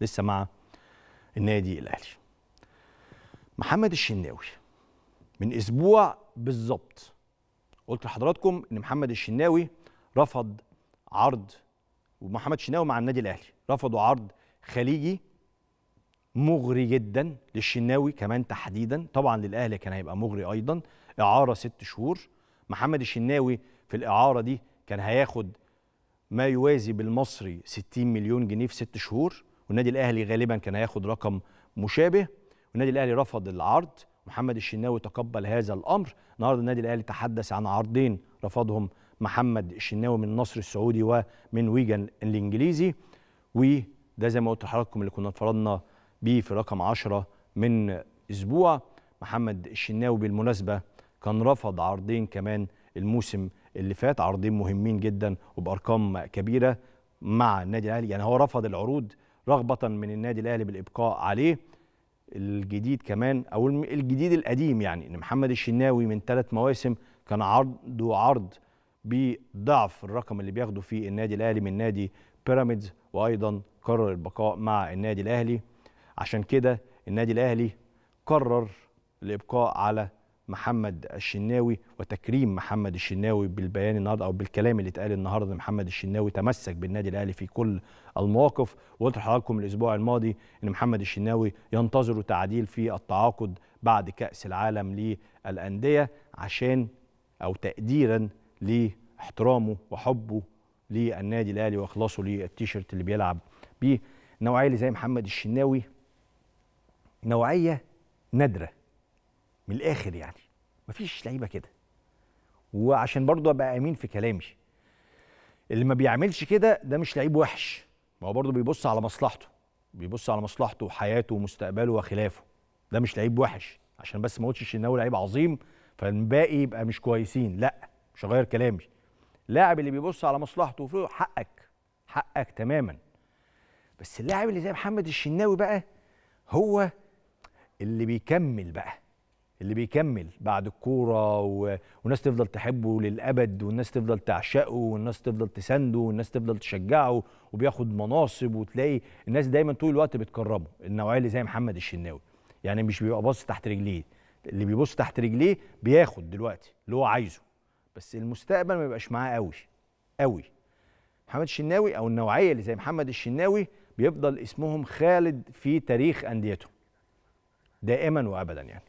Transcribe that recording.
لسه مع النادي الاهلي محمد الشناوي من اسبوع بالظبط قلت لحضراتكم ان محمد الشناوي رفض عرض ومحمد الشناوي مع النادي الاهلي رفضوا عرض خليجي مغري جدا للشناوي كمان تحديدا طبعا للاهلي كان هيبقى مغري ايضا اعاره ست شهور محمد الشناوي في الاعاره دي كان هياخد ما يوازي بالمصري 60 مليون جنيه في ست شهور والنادي الاهلي غالبا كان هياخد رقم مشابه والنادي الاهلي رفض العرض محمد الشناوي تقبل هذا الامر النهارده النادي الاهلي تحدث عن عرضين رفضهم محمد الشناوي من النصر السعودي ومن ويجن الانجليزي وده زي ما قلت لحضراتكم اللي كنا اتفرجنا بيه في رقم 10 من اسبوع محمد الشناوي بالمناسبه كان رفض عرضين كمان الموسم اللي فات عرضين مهمين جدا وبارقام كبيره مع النادي الاهلي يعني هو رفض العروض رغبه من النادي الاهلي بالابقاء عليه الجديد كمان او الجديد القديم يعني ان محمد الشناوي من ثلاث مواسم كان عرضه عرض بضعف الرقم اللي بياخده في النادي الاهلي من نادي بيراميدز وايضا قرر البقاء مع النادي الاهلي عشان كده النادي الاهلي قرر الابقاء على محمد الشناوي وتكريم محمد الشناوي بالبيان النهارده او بالكلام اللي اتقال النهارده محمد الشناوي تمسك بالنادي الاهلي في كل المواقف وقلت لحضراتكم الاسبوع الماضي ان محمد الشناوي ينتظر تعديل في التعاقد بعد كاس العالم للانديه عشان او تقديرا لاحترامه وحبه للنادي الاهلي واخلاصه للتيشيرت اللي بيلعب بيه النوعيه اللي زي محمد الشناوي نوعيه نادره من الاخر يعني مفيش لعيبه كده وعشان برضه ابقى امين في كلامي اللي ما بيعملش كده ده مش لعيب وحش ما هو برضه بيبص على مصلحته بيبص على مصلحته وحياته ومستقبله وخلافه ده مش لعيب وحش عشان بس ما قلتش الشناوي لعيب عظيم فالباقي يبقى مش كويسين لا مش هغير كلامي اللاعب اللي بيبص على مصلحته وفلوسه حقك حقك تماما بس اللاعب اللي زي محمد الشناوي بقى هو اللي بيكمل بقى اللي بيكمل بعد الكوره و... والناس تفضل تحبه للابد والناس تفضل تعشقه والناس تفضل تسنده والناس تفضل تشجعه وبياخد مناصب وتلاقي الناس دايما طول الوقت بتكرمه النوعيه اللي زي محمد الشناوي يعني مش بيبقى باص تحت رجليه اللي بيبص تحت رجليه بياخد دلوقتي اللي هو عايزه بس المستقبل ما بيبقاش معاه قوي قوي محمد الشناوي او النوعيه اللي زي محمد الشناوي بيفضل اسمهم خالد في تاريخ انديتهم دائما وابدا يعني